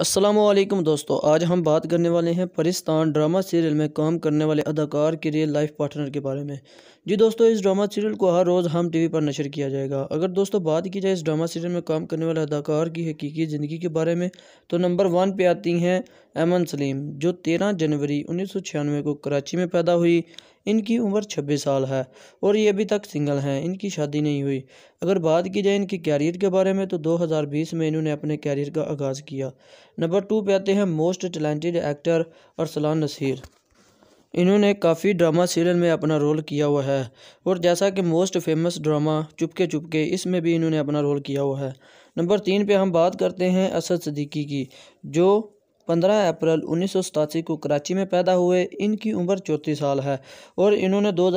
असलम दोस्तों आज हम बात करने वाले हैं परिस्तान ड्रामा सीरियल में काम करने वाले अदाकार के रियल लाइफ पार्टनर के बारे में जी दोस्तों इस ड्रामा सीरियल को हर रोज़ हम टीवी पर नशर किया जाएगा अगर दोस्तों बात की जाए इस ड्रामा सीरियल में काम करने वाले अदाकार की हकीकी ज़िंदगी के बारे में तो नंबर वन पे आती हैं अमन सलीम जो 13 जनवरी उन्नीस को कराची में पैदा हुई इनकी उम्र 26 साल है और ये अभी तक सिंगल हैं इनकी शादी नहीं हुई अगर बात की जाए इनकी कैरियर के बारे में तो 2020 में इन्होंने अपने कैरियर का आगाज़ किया नंबर टू पे आते हैं most talented actor Arsalan Naseer इन्होंने काफ़ी ड्रामा सीरियल में अपना रोल किया हुआ है और जैसा कि मोस्ट फेमस ड्रामा चुपके चुपके इसमें भी इन्होंने अपना रोल किया हुआ है नंबर तीन पे हम बात करते हैं असद सदीकी की जो पंद्रह अप्रैल उन्नीस को कराची में पैदा हुए इनकी उम्र चौंतीस साल है और इन्होंने दो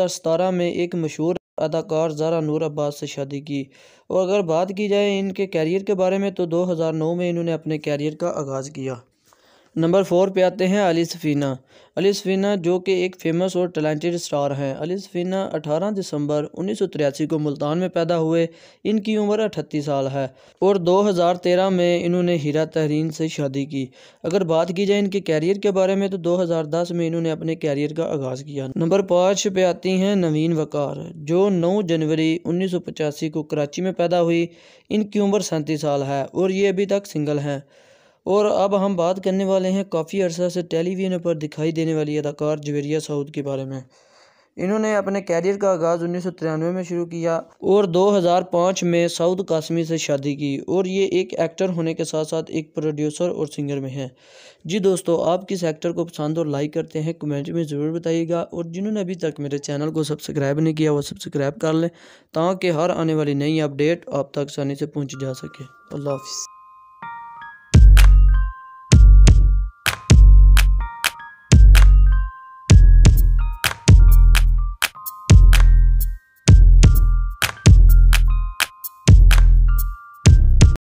में एक मशहूर अदाकार जारा नूर अब्बास से शादी की और अगर बात की जाए इनके कैरियर के बारे में तो 2009 में इन्होंने अपने कैरियर का आगाज़ किया नंबर फोर पे आते हैं अली सफ़ीना अली सफ़ीना जो कि एक फ़ेमस और टैलेंटेड स्टार हैं अली सफ़ीना अठारह दिसंबर उन्नीस सौ तिरासी को मुल्तान में पैदा हुए इनकी उम्र अठतीस साल है और दो हज़ार तेरह में इन्होंने हीरा तहरीन से शादी की अगर बात की जाए इनके कैरियर के बारे में तो दो हज़ार दस में इन्होंने अपने कैरियर का आगाज़ किया नंबर पाँच पे आती हैं नवीन वकार जो नौ जनवरी उन्नीस सौ पचासी को कराची में पैदा हुई इनकी उम्र सैंतीस साल है और ये अभी तक सिंगल हैं और अब हम बात करने वाले हैं काफ़ी अरसा से टेलीविज़न पर दिखाई देने वाली अदाकार जवेरिया साउद के बारे में इन्होंने अपने कैरियर का आगाज़ उन्नीस में शुरू किया और 2005 में साउद कासमी से शादी की और ये एक एक्टर होने के साथ साथ एक प्रोड्यूसर और सिंगर में है जी दोस्तों आप किस एक्टर को पसंद और लाइक करते हैं कमेंट में ज़रूर बताइएगा और जिन्होंने अभी तक मेरे चैनल को सब्सक्राइब नहीं किया वो सब्सक्राइब कर लें ताकि हर आने वाली नई अपडेट आप तक आसानी से पहुँच जा सके अल्लाह हाफि